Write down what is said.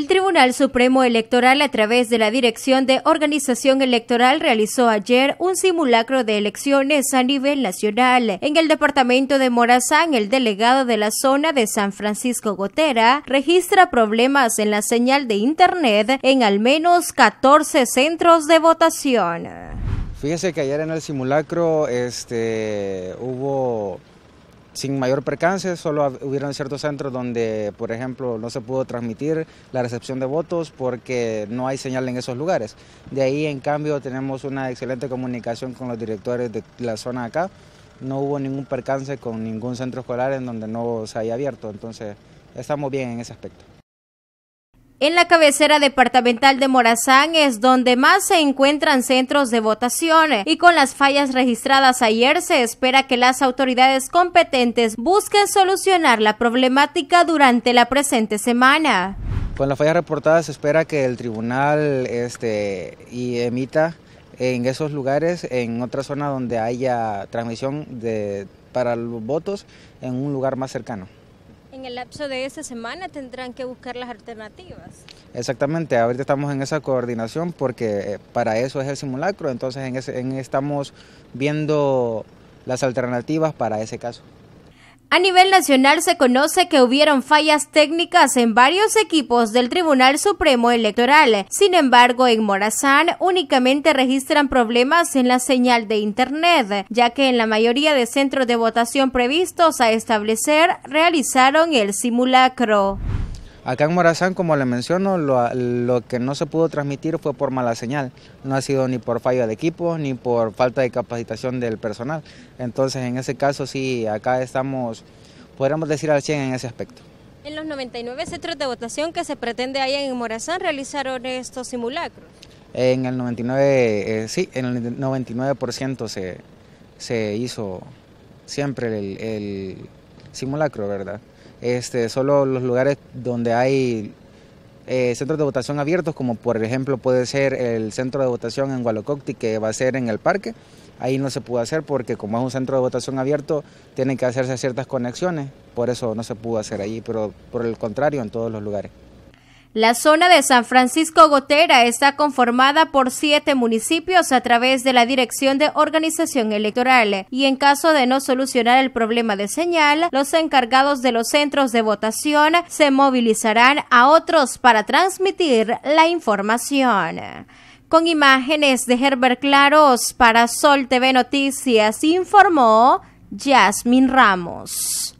El Tribunal Supremo Electoral, a través de la Dirección de Organización Electoral, realizó ayer un simulacro de elecciones a nivel nacional. En el departamento de Morazán, el delegado de la zona de San Francisco Gotera registra problemas en la señal de Internet en al menos 14 centros de votación. Fíjese que ayer en el simulacro este, hubo sin mayor percance, solo hubieron ciertos centros donde, por ejemplo, no se pudo transmitir la recepción de votos porque no hay señal en esos lugares. De ahí, en cambio, tenemos una excelente comunicación con los directores de la zona acá. No hubo ningún percance con ningún centro escolar en donde no se haya abierto, entonces estamos bien en ese aspecto. En la cabecera departamental de Morazán es donde más se encuentran centros de votación y con las fallas registradas ayer se espera que las autoridades competentes busquen solucionar la problemática durante la presente semana. Con las fallas reportadas se espera que el tribunal este, y emita en esos lugares, en otra zona donde haya transmisión de, para los votos, en un lugar más cercano. En el lapso de esa semana tendrán que buscar las alternativas. Exactamente, ahorita estamos en esa coordinación porque eh, para eso es el simulacro, entonces en, estamos viendo las alternativas para ese caso. A nivel nacional se conoce que hubieron fallas técnicas en varios equipos del Tribunal Supremo Electoral. Sin embargo, en Morazán únicamente registran problemas en la señal de Internet, ya que en la mayoría de centros de votación previstos a establecer realizaron el simulacro. Acá en Morazán, como le menciono, lo, que no se pudo transmitir fue por mala señal. No ha sido ni por fallo de equipo, ni por falta de capacitación del personal. Entonces, en ese caso, sí, acá estamos, podríamos decir al 100 en ese aspecto. En los 99 centros de votación que se pretende allá en Morazán, realizaron estos simulacros. En el 99, eh, sí, en el 99% se, se hizo siempre el simulacro, ¿verdad? Este, solo los lugares donde hay eh, centros de votación abiertos, como por ejemplo puede ser el centro de votación en Gualococti, que va a ser en el parque. Ahí no se pudo hacer porque como es un centro de votación abierto, tienen que hacerse ciertas conexiones. Por eso no se pudo hacer allí, pero por el contrario en todos los lugares. La zona de San Francisco Gotera está conformada por siete municipios a través de la Dirección de Organización Electoral y en caso de no solucionar el problema de señal, los encargados de los centros de votación se movilizarán a otros para transmitir la información. Con imágenes de Herbert Claros para Sol TV Noticias informó Jasmine Ramos.